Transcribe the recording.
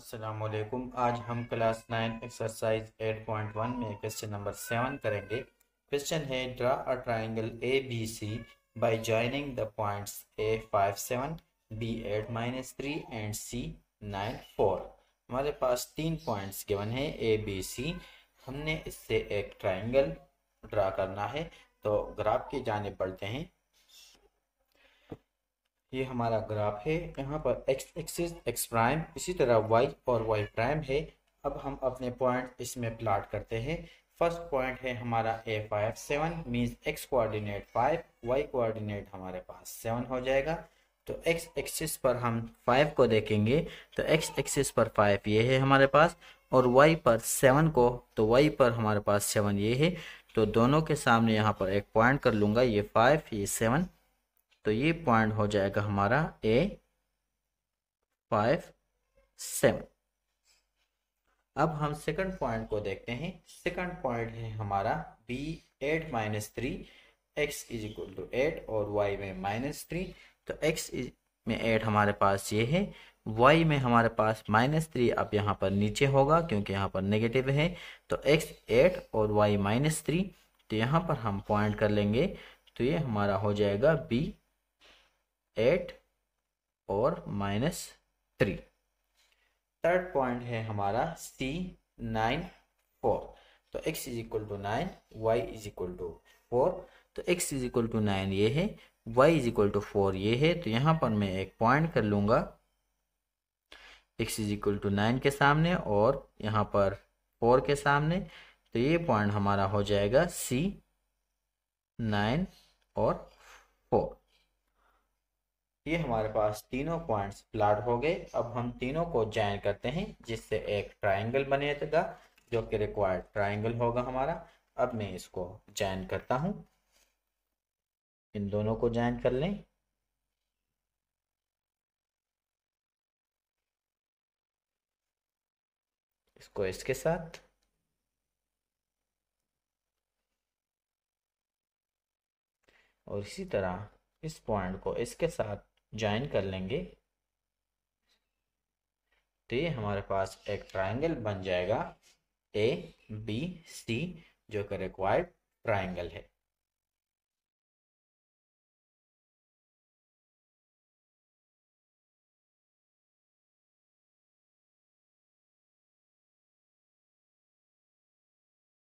असलकुम आज हम class nine exercise eight point one में क्वेश्चन नंबर सेवन करेंगे क्वेश्चन है draw a triangle A B C by joining the points A five seven B eight minus three and C nine four हमारे पास तीन points given है ए B सी हमने इससे एक ट्राइंगल ड्रा करना है तो ग्राफ की जानब बढ़ते हैं ये हमारा ग्राफ है यहाँ पर एक्स एक्सिस एक्स प्राइम इसी तरह वाई और वाई प्राइम है अब हम अपने पॉइंट इसमें प्लाट करते हैं फर्स्ट पॉइंट है हमारा A five seven means X coordinate five Y coordinate हमारे पास सेवन हो जाएगा तो एक्स एक्सिस पर हम फाइव को देखेंगे तो एक्स एक्सिस पर फाइव ये है हमारे पास और वाई पर सेवन को तो वाई पर हमारे पास सेवन ये है तो दोनों के सामने यहाँ पर एक पॉइंट कर लूँगा ये फाइव ये सेवन तो ये पॉइंट हो जाएगा हमारा ए फाइव सेवन अब हम सेकंड पॉइंट को देखते हैं सेकंड पॉइंट है हमारा B eight minus three X is equal to eight और वाई में माइनस थ्री तो एक्स में एट हमारे पास ये है वाई में हमारे पास माइनस थ्री अब यहाँ पर नीचे होगा क्योंकि यहाँ पर नेगेटिव है तो एक्स एट और वाई माइनस थ्री तो यहाँ पर हम पॉइंट कर लेंगे तो ये हमारा हो जाएगा बी एट और माइनस थ्री थर्ड पॉइंट है हमारा सी नाइन फोर तो X is equal to nine Y is equal to four तो X is equal to nine ये है Y is equal to four ये है तो यहाँ पर मैं एक पॉइंट कर लूँगा X is equal to nine के सामने और यहाँ पर फोर के सामने तो ये पॉइंट हमारा हो जाएगा सी नाइन और फोर ये हमारे पास तीनों पॉइंट्स प्लाट हो गए अब हम तीनों को ज्वाइन करते हैं जिससे एक ट्राइंगल बनेगा जो कि रिक्वायर्ड ट्राइंगल होगा हमारा अब मैं इसको ज्वाइन करता हूँ इन दोनों को ज्वाइन कर लें इसको इसके साथ और इसी तरह इस पॉइंट को इसके साथ ज्वाइन कर लेंगे तो ये हमारे पास एक ट्राइंगल बन जाएगा ए बी सी जो कि रिक्वायर्ड ट्राइंगल है